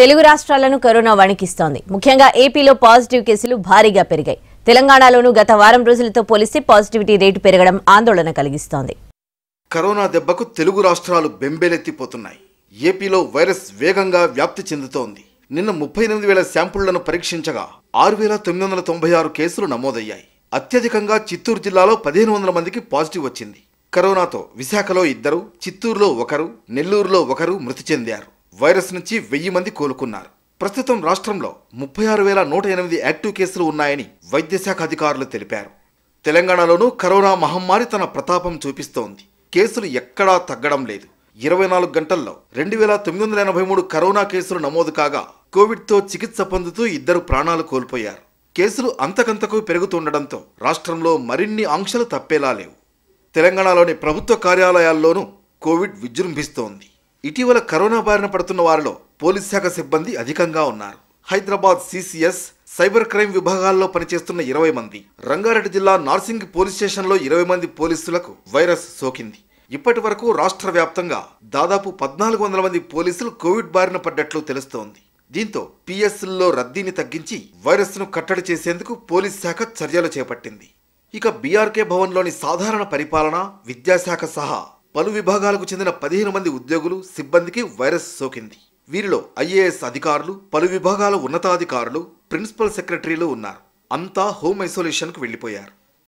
తెలుగు రాష్ట్రాలను కరోనా వణికిస్తోంది ముఖ్యంగా ఏపీలో పాజిటివ్ కేసులు భారీగా పెరిగాయి తెలంగాణలోనూ గత వారం రోజులతో పోలిస్తే పాజిటివిటీ రేటు పెరగడం ఆందోళన కలిగిస్తోంది కరోనా దెబ్బకు తెలుగు రాష్ట్రాలు బెంబేలెత్తిపోతున్నాయి ఏపీలో వైరస్ వేగంగా వ్యాప్తి చెందుతోంది నిన్న ముప్పై ఎనిమిది వేల శాంపుళ్లను పరీక్షించగా ఆరు వేల తొమ్మిది వందల తొంభై ఆరు కేసులు నమోదయ్యాయి అత్యధికంగా చిత్తూరు జిల్లాలో పదిహేను వందల మందికి పాజిటివ్ వచ్చింది కరోనాతో విశాఖలో ఇద్దరు చిత్తూరులో ఒకరు నెల్లూరులో ఒకరు మృతి చెందారు వైరస్ నుంచి వెయ్యి మంది కోలుకున్నారు ప్రస్తుతం రాష్ట్రంలో ముప్పై ఆరు వేల నూట ఎనిమిది యాక్టివ్ కేసులు ఉన్నాయని వైద్యశాఖ అధికారులు తెలిపారు తెలంగాణలోనూ కరోనా మహమ్మారి తన ప్రతాపం చూపిస్తోంది కేసులు ఎక్కడా తగ్గడం లేదు ఇరవై నాలుగు గంటల్లో రెండు వేల తొమ్మిది వందల ఎనభై మూడు కరోనా కేసులు నమోదు కాగా కోవిడ్తో చికిత్స పొందుతూ ఇద్దరు ప్రాణాలు కోల్పోయారు కేసులు అంతకంతకు పెరుగుతుండటంతో రాష్ట్రంలో మరిన్ని ఆంక్షలు తప్పేలా లేవు తెలంగాణలోని ప్రభుత్వ కార్యాలయాల్లోనూ కోవిడ్ విజృంభిస్తోంది ఇటీవల కరోనా బారిన పడుతున్న వారిలో పోలీస్ శాఖ సిబ్బంది అధికంగా ఉన్నారు హైదరాబాద్ సిసిఎస్ సైబర్ క్రైమ్ విభాగాల్లో పనిచేస్తున్న ఇరవై మంది రంగారెడ్డి జిల్లా నార్సింగ్ పోలీస్ స్టేషన్లో ఇరవై మంది పోలీసులకు వైరస్ సోకింది ఇప్పటి వరకు రాష్ట్ర వ్యాప్తంగా దాదాపు పద్నాలుగు వందల మంది పోలీసులు కోవిడ్ బారిన పడ్డట్లు తెలుస్తోంది దీంతో పిఎస్ఎల్లో రద్దీని తగ్గించి వైరస్ను కట్టడి చేసేందుకు పోలీస్ శాఖ చర్యలు చేపట్టింది ఇక బీఆర్కే భవన్లోని సాధారణ పరిపాలన విద్యాశాఖ సహా పలు విభాగాలకు చెందిన పదిహేను మంది ఉద్యోగులు సిబ్బందికి వైరస్ సోకింది వీరిలో ఐఏఎస్ అధికారులు పలు విభాగాల ఉన్నతాధికారులు ప్రిన్సిపల్ సెక్రటరీలు ఉన్నారు అంతా హోమ్ ఐసోలేషన్కు వెళ్లిపోయారు